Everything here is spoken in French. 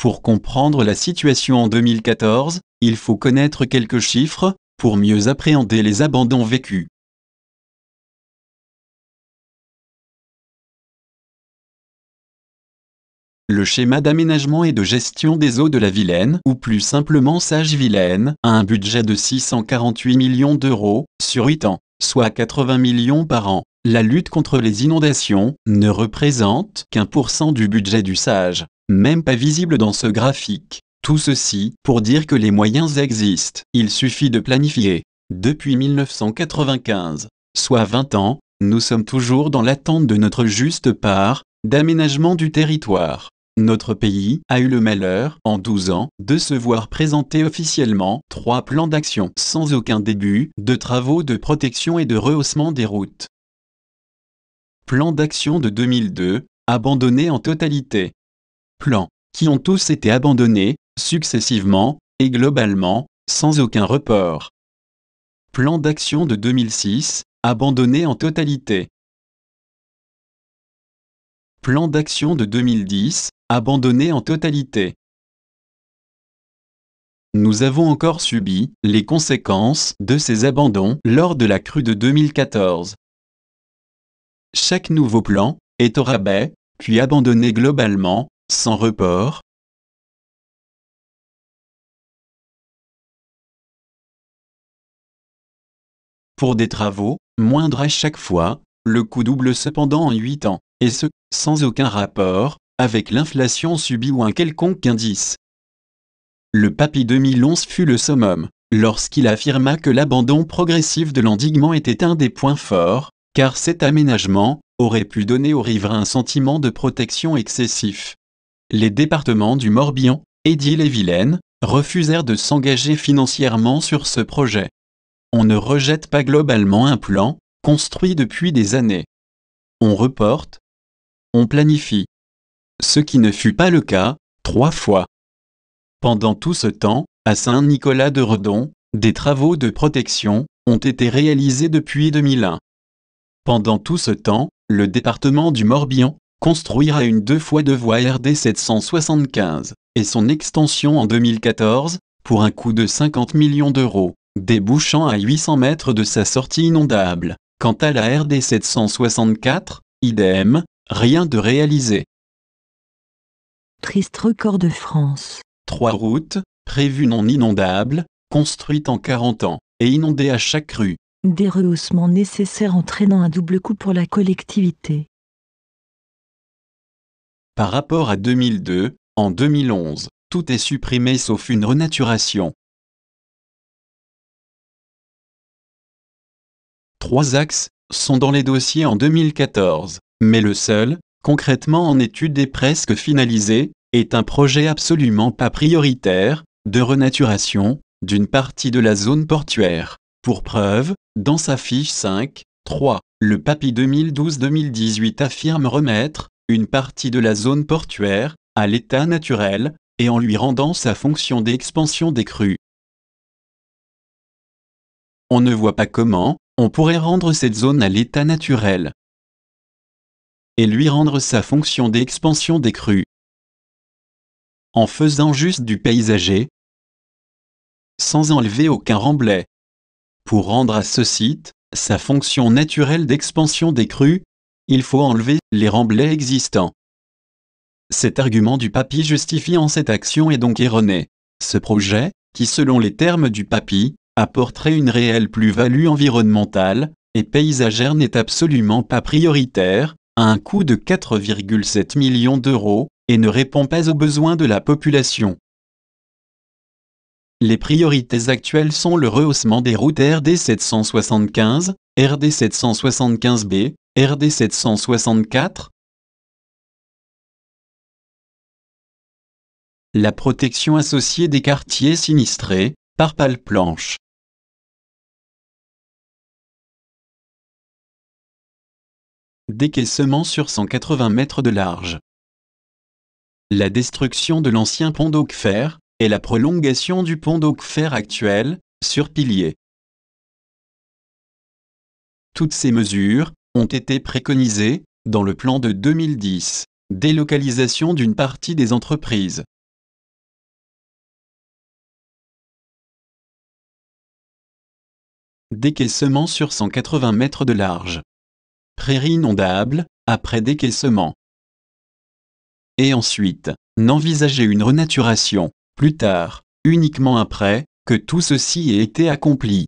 Pour comprendre la situation en 2014, il faut connaître quelques chiffres pour mieux appréhender les abandons vécus. Le schéma d'aménagement et de gestion des eaux de la Vilaine, ou plus simplement Sage-Vilaine, a un budget de 648 millions d'euros sur 8 ans, soit 80 millions par an. La lutte contre les inondations ne représente qu'un pour cent du budget du Sage même pas visible dans ce graphique. Tout ceci pour dire que les moyens existent. Il suffit de planifier. Depuis 1995, soit 20 ans, nous sommes toujours dans l'attente de notre juste part d'aménagement du territoire. Notre pays a eu le malheur, en 12 ans, de se voir présenter officiellement trois plans d'action sans aucun début de travaux de protection et de rehaussement des routes. Plan d'action de 2002, abandonné en totalité plans, qui ont tous été abandonnés, successivement, et globalement, sans aucun report. Plan d'action de 2006, abandonné en totalité. Plan d'action de 2010, abandonné en totalité. Nous avons encore subi les conséquences de ces abandons lors de la crue de 2014. Chaque nouveau plan est au rabais, puis abandonné globalement, sans report Pour des travaux, moindres à chaque fois, le coût double cependant en 8 ans, et ce, sans aucun rapport, avec l'inflation subie ou un quelconque indice. Le papy 2011 fut le summum, lorsqu'il affirma que l'abandon progressif de l'endiguement était un des points forts, car cet aménagement aurait pu donner aux riverains un sentiment de protection excessif les départements du Morbihan et d'Ille-et-Vilaine refusèrent de s'engager financièrement sur ce projet. On ne rejette pas globalement un plan, construit depuis des années. On reporte, on planifie. Ce qui ne fut pas le cas, trois fois. Pendant tout ce temps, à Saint-Nicolas-de-Redon, des travaux de protection ont été réalisés depuis 2001. Pendant tout ce temps, le département du Morbihan construira une deux fois de voie RD 775 et son extension en 2014 pour un coût de 50 millions d'euros, débouchant à 800 mètres de sa sortie inondable. Quant à la RD 764, idem, rien de réalisé. Triste record de France. Trois routes, prévues non inondables, construites en 40 ans, et inondées à chaque rue. Des rehaussements nécessaires entraînant un double coût pour la collectivité. Par rapport à 2002, en 2011, tout est supprimé sauf une renaturation. Trois axes sont dans les dossiers en 2014, mais le seul, concrètement en étude et presque finalisé, est un projet absolument pas prioritaire, de renaturation, d'une partie de la zone portuaire. Pour preuve, dans sa fiche 5, 3, le papy 2012-2018 affirme remettre, une partie de la zone portuaire, à l'état naturel, et en lui rendant sa fonction d'expansion des crues. On ne voit pas comment on pourrait rendre cette zone à l'état naturel et lui rendre sa fonction d'expansion des crues en faisant juste du paysager sans enlever aucun remblai pour rendre à ce site sa fonction naturelle d'expansion des crues il faut enlever les remblais existants. Cet argument du papy justifiant cette action est donc erroné. Ce projet, qui selon les termes du papy, apporterait une réelle plus-value environnementale et paysagère n'est absolument pas prioritaire, à un coût de 4,7 millions d'euros, et ne répond pas aux besoins de la population. Les priorités actuelles sont le rehaussement des routes RD 775, RD 775B, RD 764 La protection associée des quartiers sinistrés, par pale planche. Décaissement sur 180 mètres de large. La destruction de l'ancien pont d'Auch-Fer et la prolongation du pont d'Auch-Fer actuel, sur pilier. Toutes ces mesures, ont été préconisées, dans le plan de 2010. Délocalisation d'une partie des entreprises. Décaissement sur 180 mètres de large. Prairie inondable, après décaissement. Et ensuite, n'envisager une renaturation, plus tard, uniquement après, que tout ceci ait été accompli.